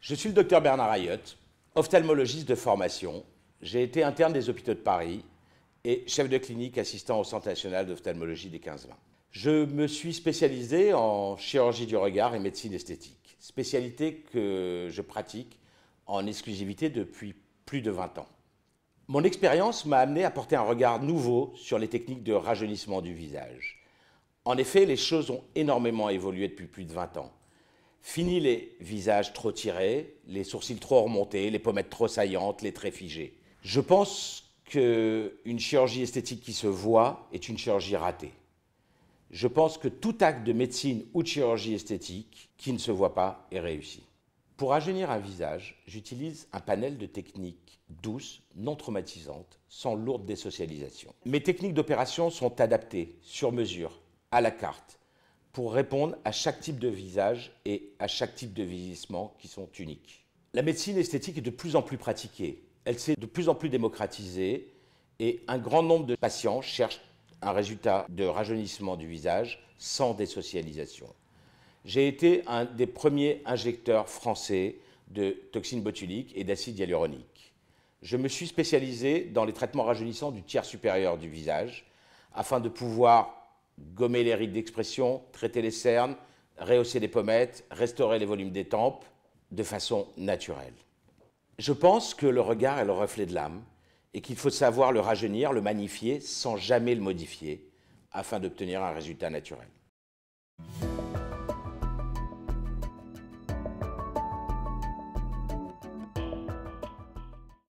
Je suis le docteur Bernard Ayotte, ophtalmologiste de formation. J'ai été interne des hôpitaux de Paris et chef de clinique assistant au Centre national d'ophtalmologie des 15-20. Je me suis spécialisé en chirurgie du regard et médecine esthétique, spécialité que je pratique en exclusivité depuis plus de 20 ans. Mon expérience m'a amené à porter un regard nouveau sur les techniques de rajeunissement du visage. En effet, les choses ont énormément évolué depuis plus de 20 ans. Fini les visages trop tirés, les sourcils trop remontés, les pommettes trop saillantes, les traits figés. Je pense qu'une chirurgie esthétique qui se voit est une chirurgie ratée. Je pense que tout acte de médecine ou de chirurgie esthétique qui ne se voit pas est réussi. Pour rajeunir un visage, j'utilise un panel de techniques douces, non traumatisantes, sans lourde désocialisation. Mes techniques d'opération sont adaptées, sur mesure, à la carte, pour répondre à chaque type de visage et à chaque type de vieillissement qui sont uniques. La médecine esthétique est de plus en plus pratiquée, elle s'est de plus en plus démocratisée et un grand nombre de patients cherchent un résultat de rajeunissement du visage sans désocialisation. J'ai été un des premiers injecteurs français de toxines botuliques et d'acide hyaluronique. Je me suis spécialisé dans les traitements rajeunissants du tiers supérieur du visage afin de pouvoir gommer les rides d'expression, traiter les cernes, rehausser les pommettes, restaurer les volumes des tempes de façon naturelle. Je pense que le regard est le reflet de l'âme et qu'il faut savoir le rajeunir, le magnifier sans jamais le modifier afin d'obtenir un résultat naturel.